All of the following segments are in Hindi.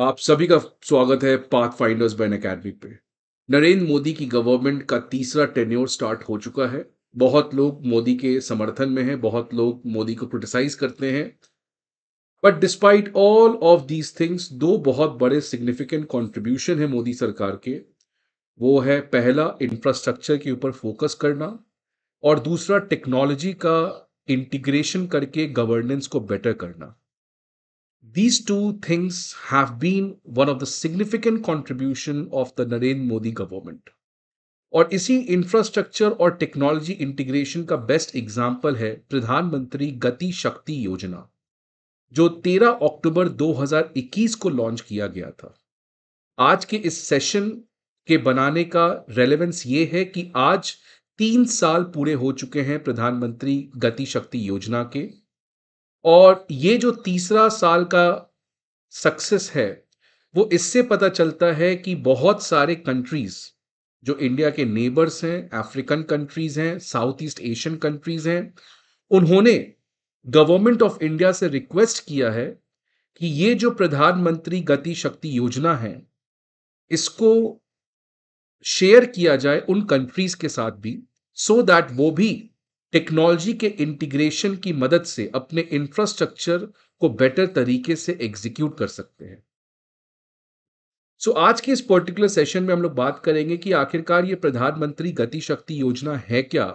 आप सभी का स्वागत है पाथ फाइंडर्स बैन अकेडमी पे नरेंद्र मोदी की गवर्नमेंट का तीसरा टेन्योर स्टार्ट हो चुका है बहुत लोग मोदी के समर्थन में हैं बहुत लोग मोदी को क्रिटिसाइज करते हैं but despite all of these things दो बहुत बड़े सिग्निफिकेंट कॉन्ट्रीब्यूशन है मोदी सरकार के वो है पहला इंफ्रास्ट्रक्चर के ऊपर फोकस करना और दूसरा टेक्नोलॉजी का इंटीग्रेशन करके गवर्नेंस को बेटर करना These two things have been one of the significant contribution of the Narendra Modi government और इसी इंफ्रास्ट्रक्चर और टेक्नोलॉजी इंटीग्रेशन का बेस्ट एग्जाम्पल है प्रधानमंत्री गति शक्ति योजना जो 13 अक्टूबर 2021 को लॉन्च किया गया था आज के इस सेशन के बनाने का रेलेवेंस ये है कि आज तीन साल पूरे हो चुके हैं प्रधानमंत्री गति शक्ति योजना के और ये जो तीसरा साल का सक्सेस है वो इससे पता चलता है कि बहुत सारे कंट्रीज जो इंडिया के नेबर्स हैं अफ्रीकन कंट्रीज हैं साउथ ईस्ट एशियन कंट्रीज हैं उन्होंने गवर्नमेंट ऑफ इंडिया से रिक्वेस्ट किया है कि ये जो प्रधानमंत्री गति शक्ति योजना है इसको शेयर किया जाए उन कंट्रीज के साथ भी सो so दैट वो भी टेक्नोलॉजी के इंटीग्रेशन की मदद से अपने इंफ्रास्ट्रक्चर को बेटर तरीके से एग्जीक्यूट कर सकते हैं सो so, आज के इस पर्टिकुलर सेशन में हम लोग बात करेंगे कि आखिरकार ये प्रधानमंत्री गति शक्ति योजना है क्या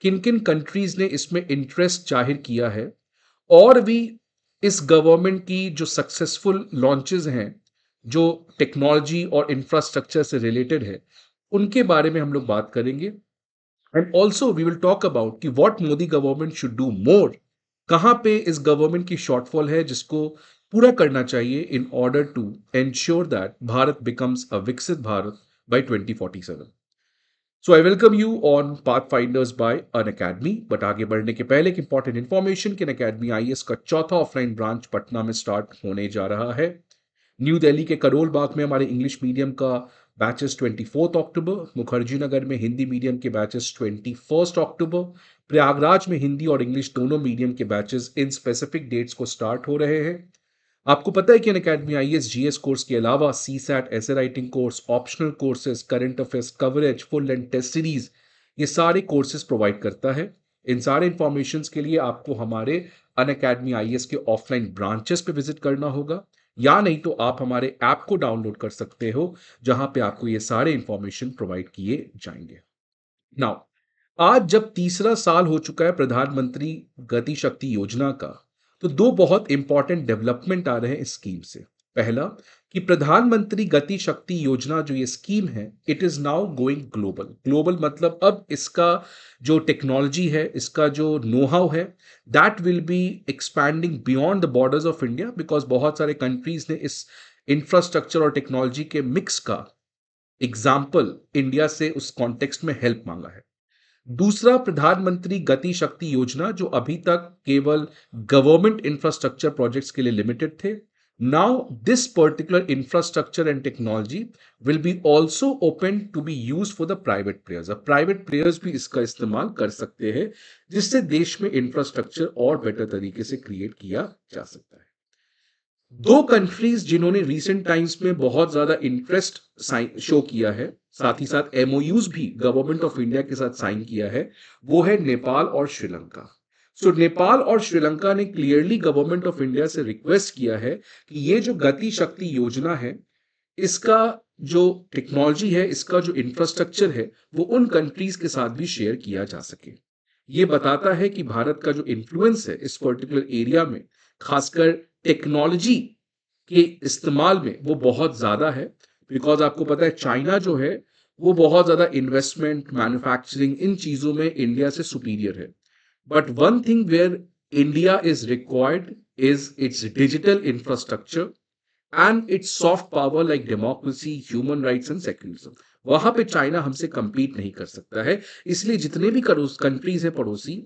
किन किन कंट्रीज ने इसमें इंटरेस्ट जाहिर किया है और भी इस गवर्नमेंट की जो सक्सेसफुल लॉन्चेस हैं जो टेक्नोलॉजी और इंफ्रास्ट्रक्चर से रिलेटेड है उनके बारे में हम लोग बात करेंगे and also we will talk about कि what Modi government should do more कहाँ पे इस गवर्नमेंट की शॉर्टफॉल है जिसको पूरा करना चाहिए in order to ensure that Bharat becomes a Viksit Bharat by 2047. So I welcome you on Pathfinders by An Academy. But आगे बढ़ने के पहले एक इंपॉर्टेंट इन्फॉर्मेशन कि अकेडमी आई एस का चौथा ऑफलाइन ब्रांच पटना में स्टार्ट होने जा रहा है न्यू दिल्ली के करोल बाग में हमारे इंग्लिश मीडियम का batches fourth October Mukherjee Nagar में हिंदी मीडियम के बैचेस फर्स्ट अक्टूबर प्रयागराज में हिंदी और इंग्लिश दोनों मीडियम के बैचेस इन स्पेसिफिक डेट्स को स्टार्ट हो रहे हैं आपको पता है कि Unacademy I S G S course के अलावा C SAT essay writing course optional courses current affairs coverage full and test series ये सारे कोर्सेज प्रोवाइड करता है इन सारे इंफॉर्मेशन के लिए आपको हमारे अन अकेडमी आई एस के ऑफलाइन ब्रांचेस पे विजिट करना होगा या नहीं तो आप हमारे ऐप को डाउनलोड कर सकते हो जहां पे आपको ये सारे इंफॉर्मेशन प्रोवाइड किए जाएंगे नाउ आज जब तीसरा साल हो चुका है प्रधानमंत्री गति शक्ति योजना का तो दो बहुत इंपॉर्टेंट डेवलपमेंट आ रहे हैं इस स्कीम से पहला कि प्रधानमंत्री गति शक्ति योजना जो ये स्कीम है it is now going global global मतलब अब इसका जो टेक्नोलॉजी है इसका जो नोहाव है that will be expanding beyond the borders of India because बहुत सारे कंट्रीज ने इस इंफ्रास्ट्रक्चर और टेक्नोलॉजी के मिक्स का एग्जाम्पल इंडिया से उस कॉन्टेक्स्ट में हेल्प मांगा है दूसरा प्रधानमंत्री गति शक्ति योजना जो अभी तक केवल गवर्नमेंट इंफ्रास्ट्रक्चर प्रोजेक्ट्स के लिए लिमिटेड थे Now, this particular infrastructure and technology will be also open to be used for the private players. अब private players भी इसका इस्तेमाल कर सकते हैं जिससे देश में इंफ्रास्ट्रक्चर और बेटर तरीके से क्रिएट किया जा सकता है दो कंट्रीज जिन्होंने रिसेंट टाइम्स में बहुत ज्यादा इंटरेस्ट शो किया है साथ ही साथ एमओयूज भी गवर्नमेंट ऑफ इंडिया के साथ साइन किया है वो है नेपाल और श्रीलंका सो नेपाल और श्रीलंका ने क्लियरली गवर्नमेंट ऑफ इंडिया से रिक्वेस्ट किया है कि ये जो गति शक्ति योजना है इसका जो टेक्नोलॉजी है इसका जो इंफ्रास्ट्रक्चर है वो उन कंट्रीज के साथ भी शेयर किया जा सके ये बताता है कि भारत का जो इन्फ्लुएंस है इस पर्टिकुलर एरिया में खासकर टेक्नोलॉजी के इस्तेमाल में वो बहुत ज़्यादा है बिकॉज आपको पता है चाइना जो है वो बहुत ज़्यादा इन्वेस्टमेंट मैन्युफैक्चरिंग इन चीज़ों में इंडिया से सुपीरियर है But one thing where India is required is its digital infrastructure and its soft power like democracy human right and secularism वहां पे चाइना हमसे कंपीट नहीं कर सकता है इसलिए जितने भी कंट्रीज हैं पड़ोसी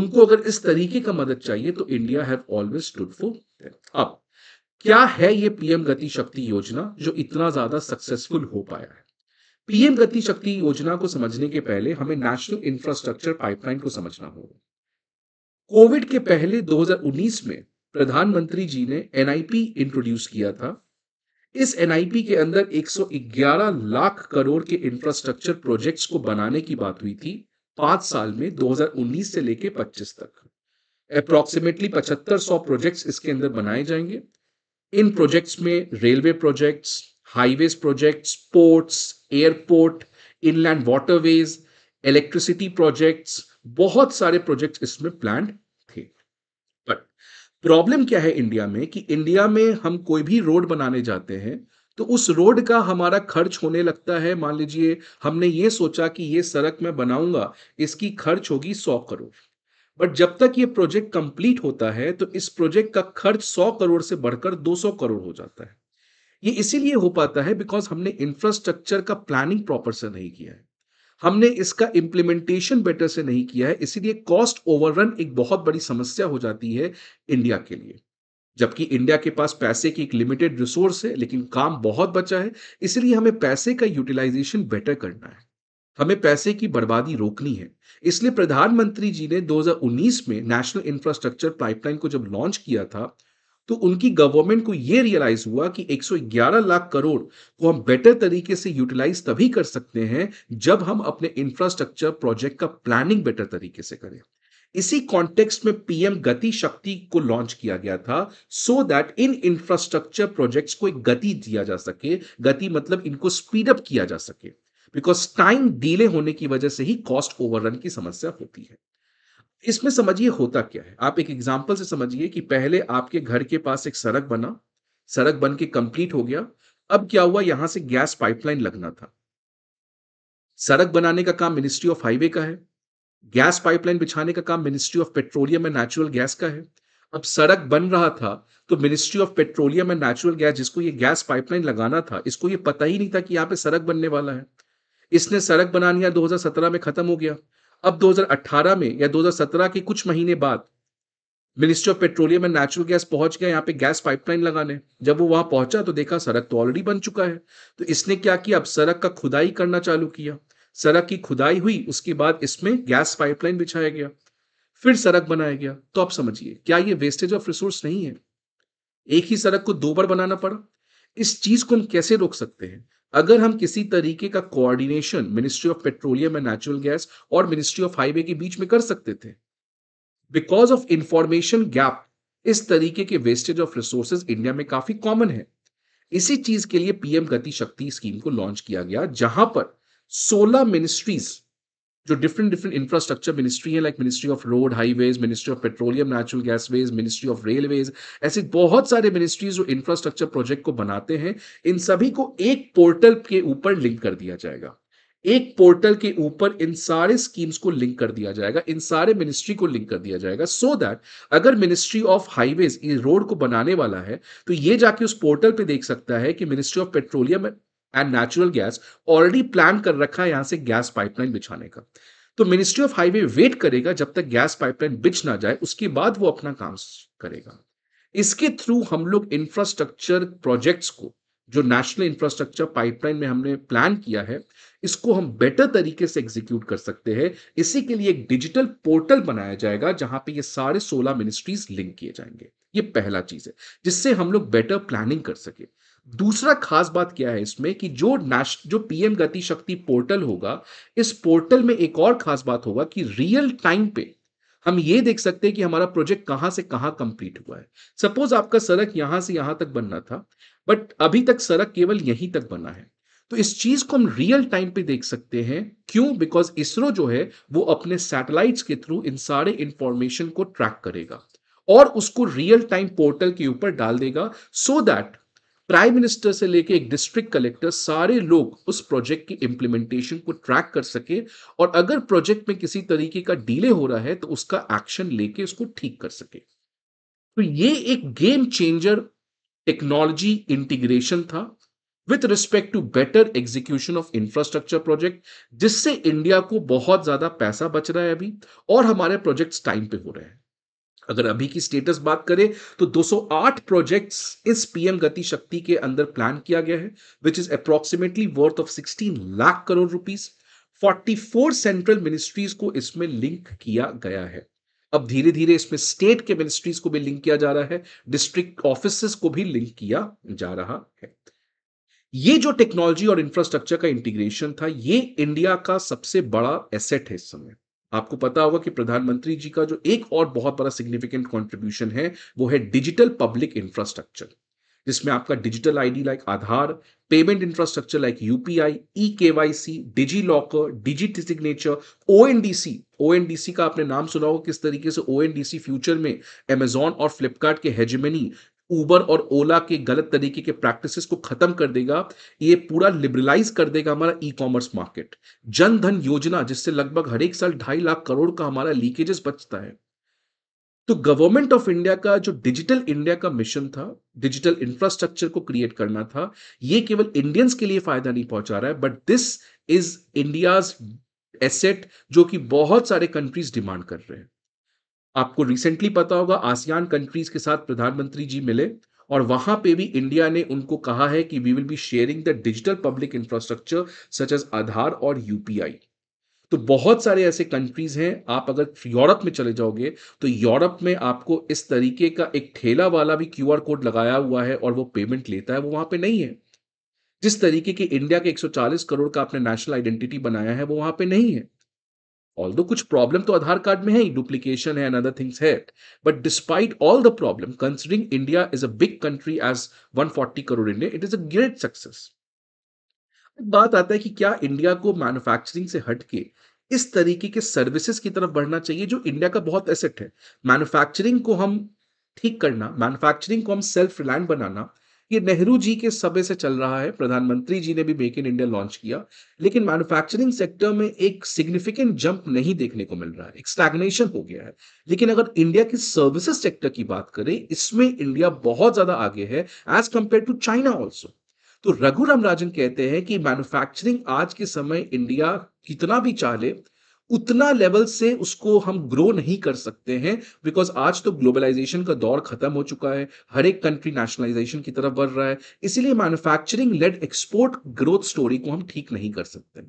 उनको अगर इस तरीके का मदद चाहिए तो India have always stood for अब क्या है ये पीएम गति शक्ति योजना जो इतना ज्यादा सक्सेसफुल हो पाया है पीएम गति शक्ति योजना को समझने के पहले हमें नेशनल इंफ्रास्ट्रक्चर पाइपलाइन को समझना होगा कोविड के पहले 2019 में प्रधानमंत्री जी ने एनआईपी इंट्रोड्यूस किया था इस एनआईपी के अंदर 111 लाख करोड़ के इंफ्रास्ट्रक्चर प्रोजेक्ट्स को बनाने की बात हुई थी पांच साल में 2019 से लेके 25 तक अप्रोक्सीमेटली 7500 प्रोजेक्ट्स इसके अंदर बनाए जाएंगे इन प्रोजेक्ट्स में railway projects highways projects ports airport inland waterways electricity projects बहुत सारे प्रोजेक्ट इसमें प्लान थे बट प्रॉब्लम क्या है इंडिया में कि इंडिया में हम कोई भी रोड बनाने जाते हैं तो उस रोड का हमारा खर्च होने लगता है मान लीजिए हमने ये सोचा कि ये सड़क मैं बनाऊंगा इसकी खर्च होगी सौ करोड़ बट जब तक ये प्रोजेक्ट कंप्लीट होता है तो इस प्रोजेक्ट का खर्च सौ करोड़ से बढ़कर दो सौ करोड़ हो जाता है ये इसीलिए हो पाता है बिकॉज हमने इंफ्रास्ट्रक्चर का प्लानिंग प्रॉपर से नहीं किया है हमने इसका इम्प्लीमेंटेशन बेटर से नहीं किया है इसीलिए कॉस्ट ओवररन एक बहुत बड़ी समस्या हो जाती है इंडिया के लिए जबकि इंडिया के पास पैसे की एक लिमिटेड रिसोर्स है लेकिन काम बहुत बचा है इसलिए हमें पैसे का यूटिलाइजेशन बेटर करना है हमें पैसे की बर्बादी रोकनी है इसलिए प्रधानमंत्री जी ने 2019 में नेशनल इंफ्रास्ट्रक्चर पाइपलाइन को जब लॉन्च किया था तो उनकी गवर्नमेंट को यह रियलाइज हुआ कि 111 लाख करोड़ को हम बेटर तरीके से यूटिलाइज तभी कर सकते हैं जब हम अपने इंफ्रास्ट्रक्चर प्रोजेक्ट का प्लानिंग बेटर तरीके से करें इसी कॉन्टेक्स्ट में पीएम गति शक्ति को लॉन्च किया गया था so that in infrastructure projects को एक गति दिया जा सके गति मतलब इनको स्पीड अप किया जा सके बिकॉज टाइम डीले होने की वजह से ही कॉस्ट ओवररन की समस्या होती है इसमें समझिए होता क्या है आप एक एग्जाम्पल से समझिए कि पहले आपके घर के पास एक सड़क बना सड़क बन के कंप्लीट हो गया अब क्या हुआ यहां से गैस पाइपलाइन लगना था सड़क बनाने का काम मिनिस्ट्री ऑफ हाईवे का है गैस पाइपलाइन बिछाने का काम ministry of petroleum and natural gas का है अब सड़क बन रहा था तो ministry of petroleum and natural gas जिसको ये गैस पाइपलाइन लगाना था इसको ये पता ही नहीं था कि यहाँ पे सड़क बनने वाला है इसने सड़क बना लिया 2017 में खत्म हो गया अब 2018 में या 2017 के कुछ महीने बाद ministry of petroleum and natural gas पहुंच गया यहाँ पे गैस पाइपलाइन लगाने जब वो वहां पहुंचा तो देखा सड़क तो ऑलरेडी बन चुका है तो इसने क्या किया अब सड़क का खुदाई करना चालू किया सड़क की खुदाई हुई उसके बाद इसमें गैस पाइपलाइन बिछाया गया फिर सड़क बनाया गया तो आप समझिए क्या ये वेस्टेज ऑफ रिसोर्स नहीं है एक ही सड़क को दो बार बनाना पड़ा इस चीज को हम कैसे रोक सकते हैं अगर हम किसी तरीके का coordination ministry of petroleum and natural gas और मिनिस्ट्री ऑफ हाईवे के बीच में कर सकते थे बिकॉज ऑफ इंफॉर्मेशन गैप इस तरीके के वेस्टेज ऑफ रिसोर्सेज इंडिया में काफी कॉमन है इसी चीज के लिए पीएम गति शक्ति स्कीम को लॉन्च किया गया जहां पर 16 मिनिस्ट्रीज जो डिफरेंट डिफरेंट इंफ्रास्ट्रक्चर मिनिस्ट्री है like ministry of road highways ministry of petroleum natural ways ministry of railways ऐसे बहुत सारे मिनिस्ट्रीज जो इंफ्रास्ट्रक्चर प्रोजेक्ट को बनाते हैं इन सभी को एक पोर्टल के ऊपर लिंक कर दिया जाएगा एक पोर्टल के ऊपर इन सारे स्कीम्स को लिंक कर दिया जाएगा इन सारे मिनिस्ट्री को लिंक कर दिया जाएगा सो so दैट अगर मिनिस्ट्री ऑफ हाईवेज रोड को बनाने वाला है तो ये जाके उस पोर्टल पे देख सकता है कि ministry of petroleum and natural gas already plan कर रखा है यहां से गैस पाइपलाइन बिछाने का तो मिनिस्ट्री ऑफ हाईवे वेट करेगा जब तक गैस पाइपलाइन बिछ ना जाए उसके बाद वो अपना काम करेगा इसके थ्रू हम लोग इंफ्रास्ट्रक्चर प्रोजेक्ट्स को जो नेशनल इंफ्रास्ट्रक्चर पाइपलाइन में हमने प्लान किया है इसको हम बेटर तरीके से एग्जीक्यूट कर सकते हैं इसी के लिए एक डिजिटल पोर्टल बनाया जाएगा जहां पे ये सारे 16 मिनिस्ट्रीज लिंक किए जाएंगे ये पहला चीज है जिससे हम लोग बेटर प्लानिंग कर सके दूसरा खास बात क्या है इसमें कि जो नेश जो पीएम गति शक्ति पोर्टल होगा इस पोर्टल में एक और खास बात होगा कि रियल टाइम पे हम ये देख सकते हैं कि हमारा प्रोजेक्ट कहां से कहां कंप्लीट हुआ है सपोज आपका सड़क यहां से यहां तक बनना था बट अभी तक सड़क केवल यहीं तक बना है तो इस चीज को हम रियल टाइम पे देख सकते हैं क्यों बिकॉज इसरो जो है वो अपने सैटेलाइट्स के थ्रू इन सारे इंफॉर्मेशन को ट्रैक करेगा और उसको रियल टाइम पोर्टल के ऊपर डाल देगा so so that prime minister से लेके एक डिस्ट्रिक्ट कलेक्टर सारे लोग उस प्रोजेक्ट की इंप्लीमेंटेशन को ट्रैक कर सके और अगर प्रोजेक्ट में किसी तरीके का डिले हो रहा है तो उसका एक्शन लेके उसको ठीक कर सके तो ये एक गेम चेंजर टेक्नोलॉजी इंटीग्रेशन था with respect to better execution of infrastructure project जिससे इंडिया को बहुत ज्यादा पैसा बच रहा है अभी और हमारे प्रोजेक्ट्स टाइम पे हो रहे हैं अगर अभी की स्टेटस बात करें तो 208 प्रोजेक्ट्स इस पीएम गति शक्ति के अंदर प्लान किया गया है which is approximately worth of 16 lakh crore rupees 44 central ministries को इसमें लिंक किया गया है अब धीरे धीरे इसमें स्टेट के मिनिस्ट्रीज को भी लिंक किया जा रहा है डिस्ट्रिक्ट ऑफिस को भी लिंक किया जा रहा है ये जो टेक्नोलॉजी और इंफ्रास्ट्रक्चर का इंटीग्रेशन था ये इंडिया का सबसे बड़ा एसेट है इस समय आपको पता होगा कि प्रधानमंत्री जी का जो एक और बहुत बड़ा सिग्निफिकेंट कॉन्ट्रीब्यूशन है वो है डिजिटल पब्लिक इंफ्रास्ट्रक्चर जिसमें आपका digital ID like Aadhaar payment infrastructure like UPI E K Y C DigiLocker digit signature O NDC का आपने नाम सुना होगा किस तरीके से ओ एनडीसी फ्यूचर में अमेजॉन और फ्लिपकार्ट के हेजमनी ऊबर और ओला के गलत तरीके के प्रैक्टिसेस को खत्म कर देगा ये पूरा लिबरलाइज कर देगा हमारा ई कॉमर्स मार्केट जन धन योजना जिससे लगभग हर एक साल ढाई लाख करोड़ का हमारा लीकेजेस बचता है तो गवर्नमेंट ऑफ इंडिया का जो डिजिटल इंडिया का मिशन था डिजिटल इंफ्रास्ट्रक्चर को क्रिएट करना था ये केवल इंडियंस के लिए फायदा नहीं पहुंचा रहा है but this is India's asset जो कि बहुत सारे कंट्रीज डिमांड कर रहे हैं आपको रिसेंटली पता होगा आसियान कंट्रीज के साथ प्रधानमंत्री जी मिले और वहां पे भी इंडिया ने उनको कहा है कि we will be sharing the digital public infrastructure such as Aadhaar और यूपीआई तो बहुत सारे ऐसे कंट्रीज हैं आप अगर यूरोप में चले जाओगे तो यूरोप में आपको इस तरीके का एक ठेला वाला भी क्यूआर कोड लगाया हुआ है और वो पेमेंट लेता है वो वहां पे नहीं है जिस तरीके के इंडिया के 140 करोड़ का आपने नेशनल आइडेंटिटी बनाया है वो वहां पे नहीं है ऑल दो कुछ प्रॉब्लम तो आधार कार्ड में है ही डुप्लीकेशन है एंड अदर थिंग्स है but despite all the problem considering India is a big country as 140 crore India it is a great success बात आता है कि क्या इंडिया को मैन्युफैक्चरिंग से हटके इस तरीके के सर्विसेज की तरफ बढ़ना चाहिए जो इंडिया का बहुत एसेट है मैन्युफैक्चरिंग को हम ठीक करना मैन्युफैक्चरिंग को हम सेल्फ रिलायंट बनाना ये नेहरू जी के समय से चल रहा है प्रधानमंत्री जी ने भी मेक इन इंडिया लॉन्च किया लेकिन मैन्युफैक्चरिंग सेक्टर में एक सिग्निफिकेंट जंप नहीं देखने को मिल रहा है एक स्टैग्नेशन हो गया है लेकिन अगर इंडिया की सर्विसेज सेक्टर की बात करें इसमें इंडिया बहुत ज्यादा आगे है as compare to China also तो रघु राजन कहते हैं कि मैन्युफैक्चरिंग आज के समय इंडिया कितना भी चाह ले उतना लेवल से उसको हम ग्रो नहीं कर सकते हैं बिकॉज आज तो ग्लोबलाइजेशन का दौर खत्म हो चुका है हर एक कंट्री नेशनलाइजेशन की तरफ बढ़ रहा है इसीलिए manufacturing led export growth story को हम ठीक नहीं कर सकते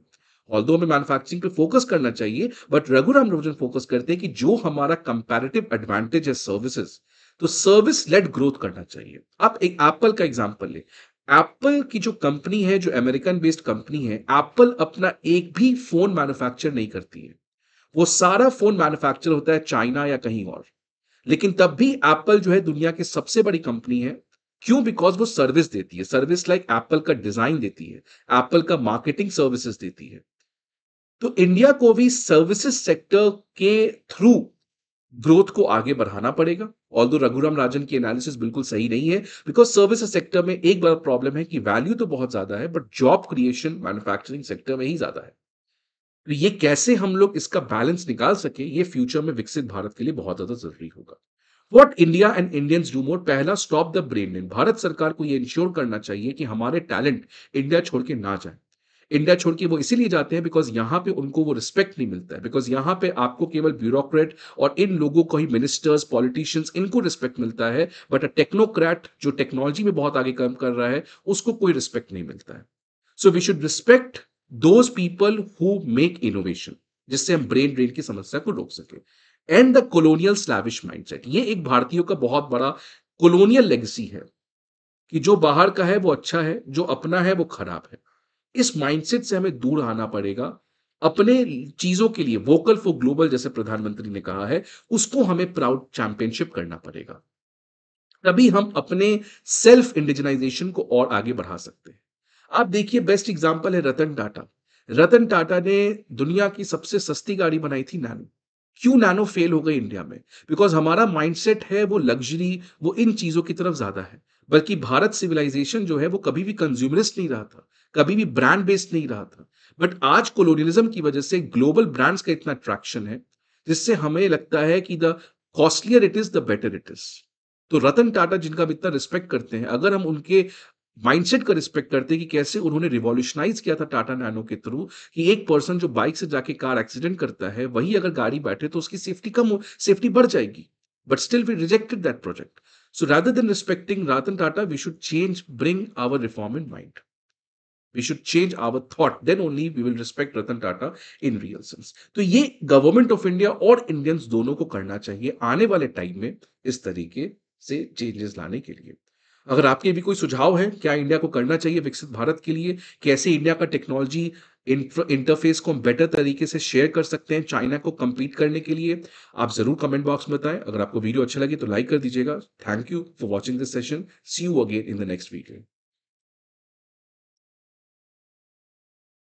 ऑल दो हमें मैन्युफैक्चरिंग पे फोकस करना चाहिए बट रघुराम रोजन फोकस करते हैं कि जो हमारा कंपेरेटिव एडवांटेज है सर्विसेज तो सर्विस लेड ग्रोथ करना चाहिए आप एक एप्पल का एग्जाम्पल ले एप्पल की जो कंपनी है जो अमेरिकन बेस्ड कंपनी है एप्पल अपना एक भी फोन मैन्युफैक्चर नहीं करती है वो सारा फोन मैन्युफैक्चर होता है चाइना या कहीं और लेकिन तब भी एप्पल जो है दुनिया की सबसे बड़ी कंपनी है क्यों बिकॉज वो सर्विस देती है सर्विस लाइक एप्पल का डिजाइन देती है एप्पल का मार्केटिंग सर्विसेज देती है तो इंडिया को भी सर्विसेज सेक्टर के थ्रू ग्रोथ को आगे बढ़ाना पड़ेगा ऑल दो रघुराम राजन की एनालिसिस बिल्कुल सही नहीं है बिकॉज सर्विस सेक्टर में एक बड़ा प्रॉब्लम है कि वैल्यू तो बहुत ज्यादा है but job creation manufacturing sector में ही ज्यादा है तो ये कैसे हम लोग इसका बैलेंस निकाल सके ये फ्यूचर में विकसित भारत के लिए बहुत ज्यादा जरूरी होगा what India and Indians do more पहला स्टॉप द ब्रेन भारत सरकार को यह इंश्योर करना चाहिए कि हमारे टैलेंट इंडिया छोड़ के ना जाए इंडिया छोड़ के वो इसीलिए जाते हैं बिकॉज यहाँ पे उनको वो रिस्पेक्ट नहीं मिलता है बिकॉज यहाँ पे आपको केवल ब्यूरोक्रेट और इन लोगों को ही मिनिस्टर्स पॉलिटिशियंस इनको रिस्पेक्ट मिलता है बट अ टेक्नोक्रैट जो टेक्नोलॉजी में बहुत आगे काम कर रहा है उसको कोई रिस्पेक्ट नहीं मिलता है so we should respect those people who make innovation जिससे हम ब्रेन ड्रेन की समस्या को रोक सके and the colonial slavish mindset ये एक भारतीयों का बहुत बड़ा कोलोनियल लेगेसी है कि जो बाहर का है वो अच्छा है जो अपना है वो खराब है इस माइंडसेट से हमें दूर आना पड़ेगा अपने चीजों के लिए वोकल फॉर ग्लोबल जैसे प्रधानमंत्री ने कहा है उसको हमें प्राउड चैंपियनशिप करना पड़ेगा तभी हम अपने सेल्फ इंडिजनाइजेशन को और आगे बढ़ा सकते हैं आप देखिए बेस्ट एग्जाम्पल है रतन टाटा रतन टाटा ने दुनिया की सबसे सस्ती गाड़ी बनाई थी नैनो क्यों नैनो फेल हो गई इंडिया में बिकॉज हमारा माइंडसेट है वो लग्जरी वो इन चीजों की तरफ ज्यादा है बल्कि भारत सिविलाइजेशन जो है वो कभी भी कंज्यूमरिस्ट नहीं रहा था कभी भी ब्रांड बेस्ड नहीं रहा था बट आज कोलोनियलिज्म की वजह से ग्लोबल ब्रांड्स का इतना अट्रैक्शन है जिससे हमें लगता है कि the costlier it is the better it is तो रतन टाटा जिनका हम इतना रिस्पेक्ट करते हैं अगर हम उनके माइंडसेट का रिस्पेक्ट करते हैं कि कैसे उन्होंने रिवॉल्यूशनाइज किया था टाटा नैनो के थ्रू कि एक पर्सन जो बाइक से जाके कार एक्सीडेंट करता है वही अगर गाड़ी बैठे तो उसकी सेफ्टी कम हो सेफ्टी बढ़ जाएगी but still we rejected that project so rather than respecting Ratan Tata we should change bring our reform in mind We should change our thought. Then only we will respect Ratan Tata in real sense. तो ये गवर्नमेंट ऑफ इंडिया और इंडियंस दोनों को करना चाहिए आने वाले टाइम में इस तरीके से चेंजेस लाने के लिए अगर आपके भी कोई सुझाव है क्या इंडिया को करना चाहिए विकसित भारत के लिए कैसे इंडिया का टेक्नोलॉजी इंटरफेस को हम बेटर तरीके से शेयर कर सकते हैं चाइना को कंप्लीट करने के लिए आप जरूर कमेंट बॉक्स में बताएं अगर आपको वीडियो अच्छा लगे तो लाइक कर दीजिएगा thank you for watching this session see you again in the next video